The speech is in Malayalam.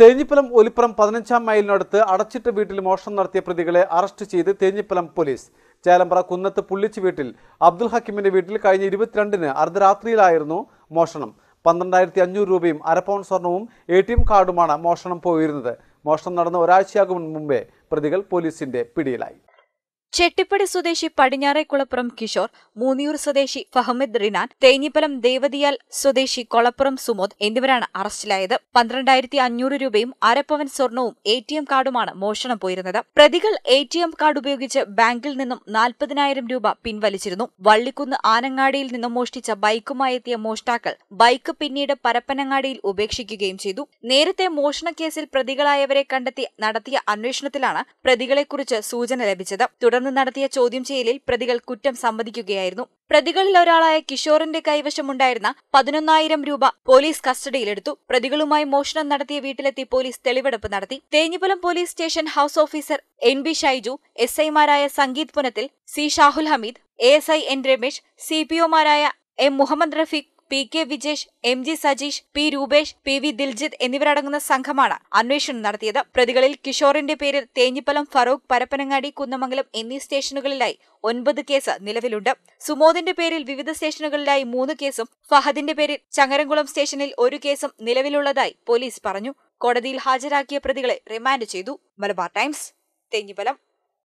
തേഞ്ഞിപ്പലം ഒലിപ്പുറം പതിനഞ്ചാം മൈലിനടുത്ത് അടച്ചിട്ട വീട്ടിൽ മോഷണം നടത്തിയ പ്രതികളെ അറസ്റ്റ് ചെയ്ത് തേഞ്ഞിപ്പലം പോലീസ് ചേലമ്പ്ര കുന്നത്ത് പുള്ളിച്ച് വീട്ടിൽ അബ്ദുൽ ഹക്കീമിന്റെ വീട്ടിൽ കഴിഞ്ഞ ഇരുപത്തിരണ്ടിന് അർദ്ധരാത്രിയിലായിരുന്നു മോഷണം പന്ത്രണ്ടായിരത്തി അഞ്ഞൂറ് രൂപയും അരപ്പൗൺ സ്വർണവും എ ടി എം കാർഡുമാണ് മോഷണം പോയിരുന്നത് മോഷണം നടന്ന ഒരാഴ്ചയാകും മുമ്പേ പ്രതികൾ പോലീസിന്റെ പിടിയിലായി ചെട്ടിപ്പടി സ്വദേശി പടിഞ്ഞാറേക്കുളപ്പുറം കിഷോർ മൂന്നിയൂർ സ്വദേശി ഫഹമിദ് റിനാൻ തേഞ്ഞിപ്പലം ദേവതിയാൽ സ്വദേശി കൊളപ്പുറം സുമോദ് എന്നിവരാണ് അറസ്റ്റിലായത് പന്ത്രണ്ടായിരത്തി അഞ്ഞൂറ് രൂപയും അരപ്പവൻ സ്വർണവും എ ടി എം കാർഡുമാണ് മോഷണം പോയിരുന്നത് പ്രതികൾ എ ടി എം കാർഡ് ഉപയോഗിച്ച് ബാങ്കിൽ നിന്നും നാൽപ്പതിനായിരം രൂപ പിൻവലിച്ചിരുന്നു വള്ളിക്കുന്ന് ആനങ്ങാടിയിൽ നിന്നും മോഷ്ടിച്ച ബൈക്കുമായി എത്തിയ മോഷ്ടാക്കൾ ബൈക്ക് പിന്നീട് പരപ്പനങ്ങാടിയിൽ ഉപേക്ഷിക്കുകയും ചെയ്തു നേരത്തെ മോഷണ കേസിൽ പ്രതികളായവരെ കണ്ടെത്തി നടത്തിയ അന്വേഷണത്തിലാണ് പ്രതികളെക്കുറിച്ച് സൂചന ലഭിച്ചത് തുടർന്ന് തുടർന്ന് നടത്തിയ ചോദ്യം ചെയ്യലിൽ പ്രതികൾ കുറ്റം സമ്മതിക്കുകയായിരുന്നു പ്രതികളിൽ ഒരാളായ കിഷോറിന്റെ കൈവശമുണ്ടായിരുന്ന പതിനൊന്നായിരം രൂപ പോലീസ് കസ്റ്റഡിയിലെടുത്തു പ്രതികളുമായി മോഷണം നടത്തിയ വീട്ടിലെത്തി പോലീസ് തെളിവെടുപ്പ് നടത്തി Thenhipalam police station house officer N B Shaiju S ഐമാരായ Sangeeth Punathil C Shahul Hameed A S I N Ramesh C P ഒമാരായ M Muhammad Rafeeq P K Vijesh M G Sajeesh P Roopesh P V Diljith എന്നിവരടങ്ങുന്ന സംഘമാണ് അന്വേഷണം നടത്തിയത് പ്രതികളിൽ കിഷോറിന്റെ പേരിൽ തേഞ്ഞിപ്പലം ഫറൂഖ് പരപ്പനങ്ങാടി കുന്നമംഗലം എന്നീ സ്റ്റേഷനുകളിലായി ഒൻപത് കേസ് നിലവിലുണ്ട് സുമോദിന്റെ പേരിൽ വിവിധ സ്റ്റേഷനുകളിലായി മൂന്ന് കേസും ഫഹദിന്റെ പേരിൽ ചങ്ങരംകുളം സ്റ്റേഷനിൽ ഒരു കേസും നിലവിലുള്ളതായി പോലീസ് പറഞ്ഞു കോടതിയിൽ ഹാജരാക്കിയ പ്രതികളെ റിമാൻഡ് ചെയ്തു മലബാർ ടൈംസ് തേഞ്ഞിപ്പലം